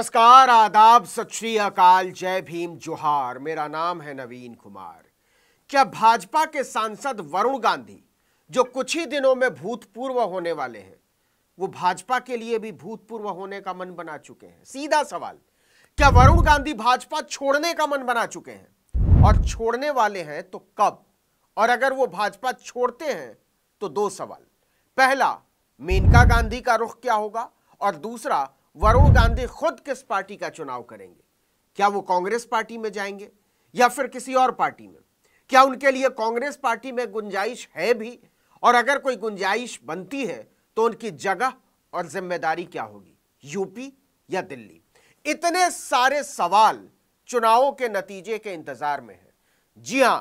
नमस्कार आदाब सत श्री अकाल जय भीम जोहार मेरा नाम है नवीन कुमार क्या भाजपा के सांसद वरुण गांधी जो कुछ ही दिनों में भूतपूर्व होने वाले हैं वो भाजपा के लिए भी भूतपूर्व होने का मन बना चुके हैं सीधा सवाल क्या वरुण गांधी भाजपा छोड़ने का मन बना चुके हैं और छोड़ने वाले हैं तो कब और अगर वो भाजपा छोड़ते हैं तो दो सवाल पहला मेनका गांधी का रुख क्या होगा और दूसरा वरुण गांधी खुद किस पार्टी का चुनाव करेंगे क्या वो कांग्रेस पार्टी में जाएंगे या फिर किसी और पार्टी में क्या उनके लिए कांग्रेस पार्टी में गुंजाइश है भी और अगर कोई गुंजाइश बनती है तो उनकी जगह और जिम्मेदारी क्या होगी यूपी या दिल्ली इतने सारे सवाल चुनावों के नतीजे के इंतजार में है जी हां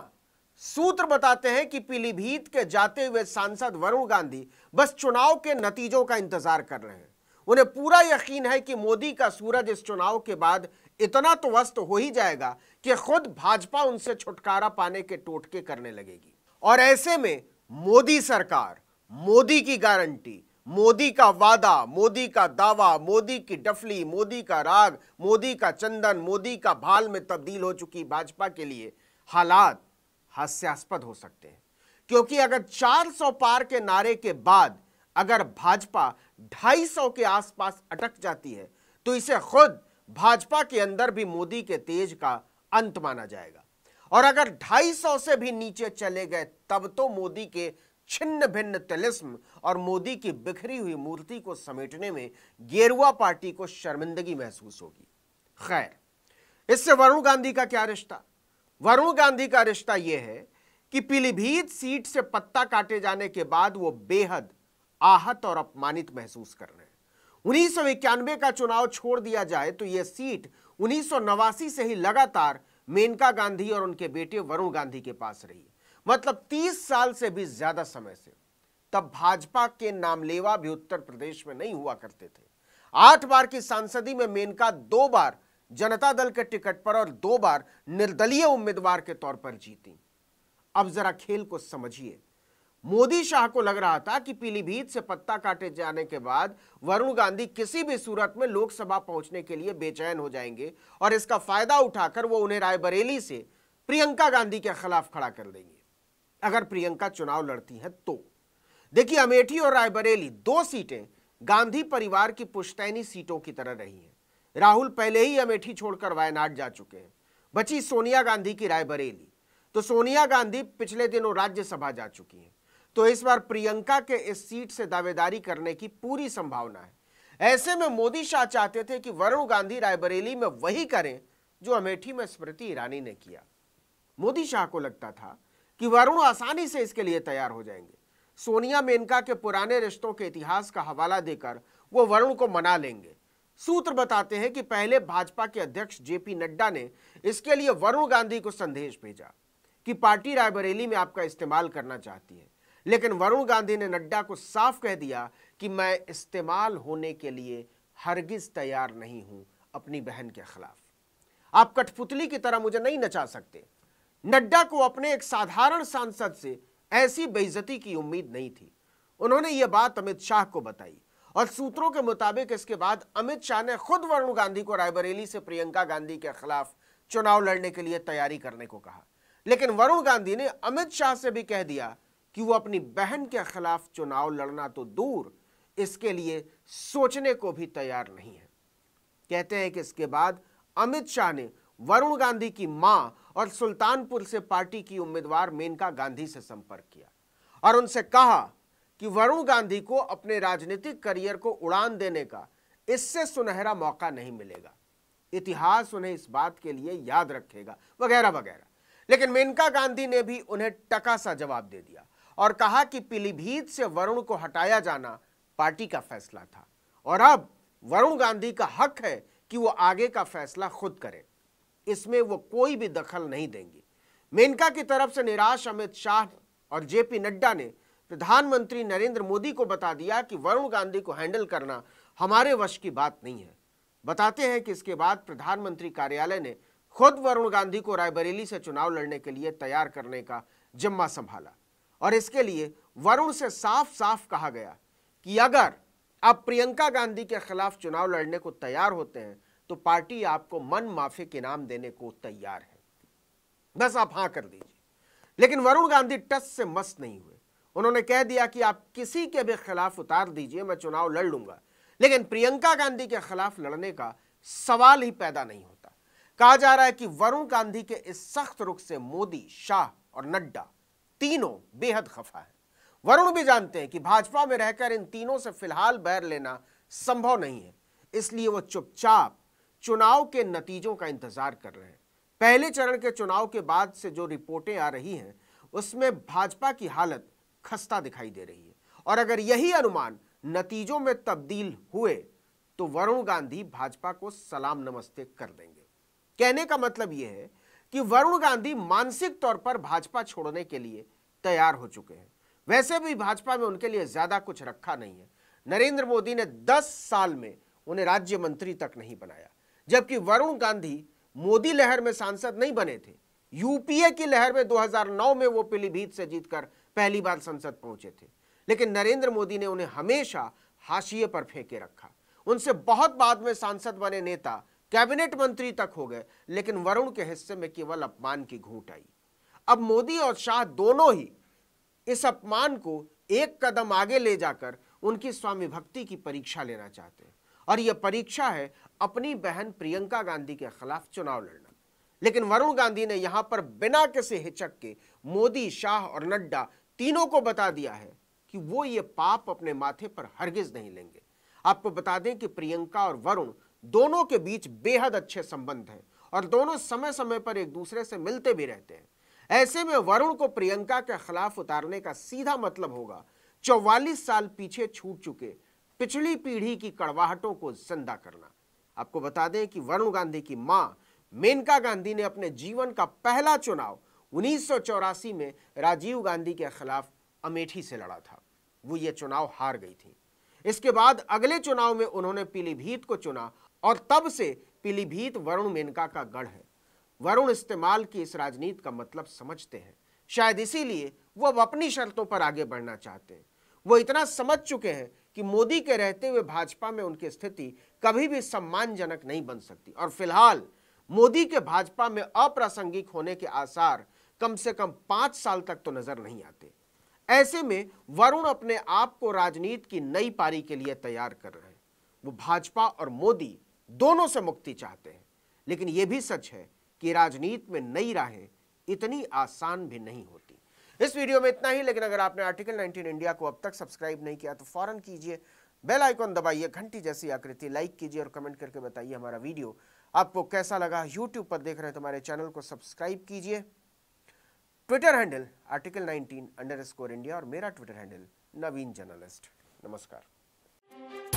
सूत्र बताते हैं कि पीलीभीत के जाते हुए सांसद वरुण गांधी बस चुनाव के नतीजों का इंतजार कर रहे हैं उन्हें पूरा यकीन है कि मोदी का सूरज इस चुनाव के बाद इतना तो वस्त हो ही जाएगा कि खुद भाजपा उनसे छुटकारा पाने के टोटके करने लगेगी और ऐसे में मोदी सरकार मोदी की गारंटी मोदी का वादा मोदी का दावा मोदी की डफली मोदी का राग मोदी का चंदन मोदी का भाल में तब्दील हो चुकी भाजपा के लिए हालात हास्यास्पद हो सकते हैं क्योंकि अगर 400 पार के नारे के बाद अगर भाजपा 250 के आसपास अटक जाती है तो इसे खुद भाजपा के अंदर भी मोदी के तेज का अंत माना जाएगा और अगर 250 से भी नीचे चले गए तब तो मोदी के छिन्न भिन्न तिलिस्म और मोदी की बिखरी हुई मूर्ति को समेटने में गेरुआ पार्टी को शर्मिंदगी महसूस होगी खैर इससे वरुण गांधी का क्या रिश्ता वरुण गांधी का रिश्ता यह है कि पीलीभीत सीट से पत्ता काटे जाने के बाद वो बेहद आहत और अपमानित महसूस कर रहे हैं उन्नीस सौ का चुनाव छोड़ दिया जाए तो यह सीट उन्नीस से ही लगातार मेनका गांधी और उनके बेटे वरुण गांधी के पास रही मतलब 30 साल से भी ज्यादा समय से तब भाजपा के नामलेवा भी उत्तर प्रदेश में नहीं हुआ करते थे आठ बार की सांसदी में मेनका दो बार जनता दल के टिकट पर और दो बार निर्दलीय उम्मीदवार के तौर पर जीती अब जरा खेल को समझिए मोदी शाह को लग रहा था कि पीलीभीत से पत्ता काटे जाने के बाद वरुण गांधी किसी भी सूरत में लोकसभा पहुंचने के लिए बेचैन हो जाएंगे और इसका फायदा उठाकर वो उन्हें रायबरेली से प्रियंका गांधी के खिलाफ खड़ा कर देंगे अगर प्रियंका चुनाव लड़ती हैं तो देखिए अमेठी और रायबरेली दो सीटें गांधी परिवार की पुश्तैनी सीटों की तरह रही हैं राहुल पहले ही अमेठी छोड़कर वायनाड जा चुके हैं बची सोनिया गांधी की रायबरेली तो सोनिया गांधी पिछले दिनों राज्यसभा जा चुकी हैं तो इस बार प्रियंका के इस सीट से दावेदारी करने की पूरी संभावना है ऐसे में मोदी शाह चाहते थे कि वरुण गांधी रायबरेली में वही करें जो अमेठी में स्मृति ईरानी ने किया मोदी शाह को लगता था कि वरुण आसानी से इसके लिए तैयार हो जाएंगे सोनिया मेनका के पुराने रिश्तों के इतिहास का हवाला देकर वो वरुण को मना लेंगे सूत्र बताते हैं कि पहले भाजपा के अध्यक्ष जेपी नड्डा ने इसके लिए वरुण गांधी को संदेश भेजा कि पार्टी रायबरेली में आपका इस्तेमाल करना चाहती है लेकिन वरुण गांधी ने नड्डा को साफ कह दिया कि मैं इस्तेमाल होने के लिए हरगिज तैयार नहीं हूं अपनी बहन के खिलाफ आप कठपुतली की तरह मुझे नहीं नचा सकते नड्डा को अपने एक साधारण सांसद से ऐसी बेइज्जती की उम्मीद नहीं थी उन्होंने यह बात अमित शाह को बताई और सूत्रों के मुताबिक इसके बाद अमित शाह ने खुद वरुण गांधी को रायबरेली से प्रियंका गांधी के खिलाफ चुनाव लड़ने के लिए तैयारी करने को कहा लेकिन वरुण गांधी ने अमित शाह से भी कह दिया कि वो अपनी बहन के खिलाफ चुनाव लड़ना तो दूर इसके लिए सोचने को भी तैयार नहीं है कहते हैं कि इसके बाद अमित शाह ने वरुण गांधी की मां और सुल्तानपुर से पार्टी की उम्मीदवार मेनका गांधी से संपर्क किया और उनसे कहा कि वरुण गांधी को अपने राजनीतिक करियर को उड़ान देने का इससे सुनहरा मौका नहीं मिलेगा इतिहास उन्हें इस बात के लिए याद रखेगा वगैरह वगैरह लेकिन मेनका गांधी ने भी उन्हें टका सा जवाब दे दिया और कहा कि पीलीभीत से वरुण को हटाया जाना पार्टी का फैसला था और अब वरुण गांधी का हक है कि वो आगे का फैसला खुद करे इसमें वो कोई भी दखल नहीं देंगे मेनका की तरफ से निराश अमित शाह और जेपी नड्डा ने प्रधानमंत्री नरेंद्र मोदी को बता दिया कि वरुण गांधी को हैंडल करना हमारे वश की बात नहीं है बताते हैं कि इसके बाद प्रधानमंत्री कार्यालय ने खुद वरुण गांधी को रायबरेली से चुनाव लड़ने के लिए तैयार करने का जिम्मा संभाला और इसके लिए वरुण से साफ साफ कहा गया कि अगर आप प्रियंका गांधी के खिलाफ चुनाव लड़ने को तैयार होते हैं तो पार्टी आपको मन माफी के नाम देने को तैयार है बस आप हां कर दीजिए लेकिन वरुण गांधी टस से मस्त नहीं हुए उन्होंने कह दिया कि आप किसी के भी खिलाफ उतार दीजिए मैं चुनाव लड़ लूंगा लेकिन प्रियंका गांधी के खिलाफ लड़ने का सवाल ही पैदा नहीं होता कहा जा रहा है कि वरुण गांधी के इस सख्त रुख से मोदी शाह और नड्डा तीनों बेहद खफा है वरुण भी जानते हैं कि भाजपा में रहकर इन तीनों से फिलहाल बैर लेना संभव नहीं है इसलिए वो चुपचाप चुनाव के नतीजों का इंतजार कर रहे हैं पहले चरण के चुनाव के बाद से जो रिपोर्टें आ रही हैं उसमें भाजपा की हालत खस्ता दिखाई दे रही है और अगर यही अनुमान नतीजों में तब्दील हुए तो वरुण गांधी भाजपा को सलाम नमस्ते कर देंगे कहने का मतलब यह है कि वरुण गांधी मानसिक तौर पर भाजपा छोड़ने के लिए तैयार हो चुके हैं वैसे भी भाजपा में उनके लिए ज्यादा कुछ रखा नहीं है नरेंद्र मोदी ने 10 साल में उन्हें राज्य मंत्री तक नहीं बनाया जबकि वरुण गांधी मोदी लहर में सांसद नहीं बने थे यूपीए की लहर में 2009 में वो पीलीभीत से जीतकर पहली बार संसद पहुंचे थे लेकिन नरेंद्र मोदी ने उन्हें हमेशा हाशिए पर फेंके रखा उनसे बहुत बाद में सांसद बने नेता कैबिनेट मंत्री तक हो गए लेकिन वरुण के हिस्से में केवल अपमान की घूट आई अब मोदी और शाह दोनों ही इस अपमान को एक कदम आगे ले जाकर उनकी स्वामी भक्ति की परीक्षा लेना चाहते हैं और यह परीक्षा है अपनी बहन प्रियंका गांधी के खिलाफ चुनाव लड़ना लेकिन वरुण गांधी ने यहां पर बिना किसी हिचक के मोदी शाह और नड्डा तीनों को बता दिया है कि वो ये पाप अपने माथे पर हरगिज नहीं लेंगे आपको बता दें कि प्रियंका और वरुण दोनों के बीच बेहद अच्छे संबंध हैं और दोनों समय समय पर एक दूसरे से मिलते भी रहते हैं ऐसे में वरुण को प्रियंका के खिलाफ उतारने का सीधा मतलब होगा चौवालीस साल पीछे छूट चुके पिछली पीढ़ी की कड़वाहटों को जिंदा करना आपको बता दें कि वरुण गांधी की मां मेनका गांधी ने अपने जीवन का पहला चुनाव उन्नीस में राजीव गांधी के खिलाफ अमेठी से लड़ा था वो ये चुनाव हार गई थी इसके बाद अगले चुनाव में उन्होंने पीलीभीत को चुना और तब से पीलीभीत वरुण मेनका का गढ़ है वरुण इस्तेमाल की इस राजनीति का मतलब समझते हैं शायद इसीलिए वो अब अपनी शर्तों पर आगे बढ़ना चाहते हैं वो इतना समझ चुके हैं कि मोदी के रहते हुए भाजपा में उनकी स्थिति कभी भी सम्मानजनक नहीं बन सकती और फिलहाल मोदी के भाजपा में अप्रासंगिक होने के आसार कम से कम पांच साल तक तो नजर नहीं आते ऐसे में वरुण अपने आप को राजनीति की नई पारी के लिए तैयार कर रहे हैं वो भाजपा और मोदी दोनों से मुक्ति चाहते हैं लेकिन यह भी सच है कि राजनीति में नई राहें इतनी आसान भी नहीं होती इस वीडियो में इतना ही लेकिन अगर आपने आर्टिकल 19 इंडिया को अब तक सब्सक्राइब नहीं किया तो फौरन कीजिए बेल आइकॉन दबाइए घंटी जैसी आकृति लाइक कीजिए और कमेंट करके बताइए हमारा वीडियो आपको कैसा लगा यूट्यूब पर देख रहे हैं तो हमारे चैनल को सब्सक्राइब कीजिए Twitter handle article 19 under India और मेरा ट्विटर हैंडल नवीन जर्नलिस्ट नमस्कार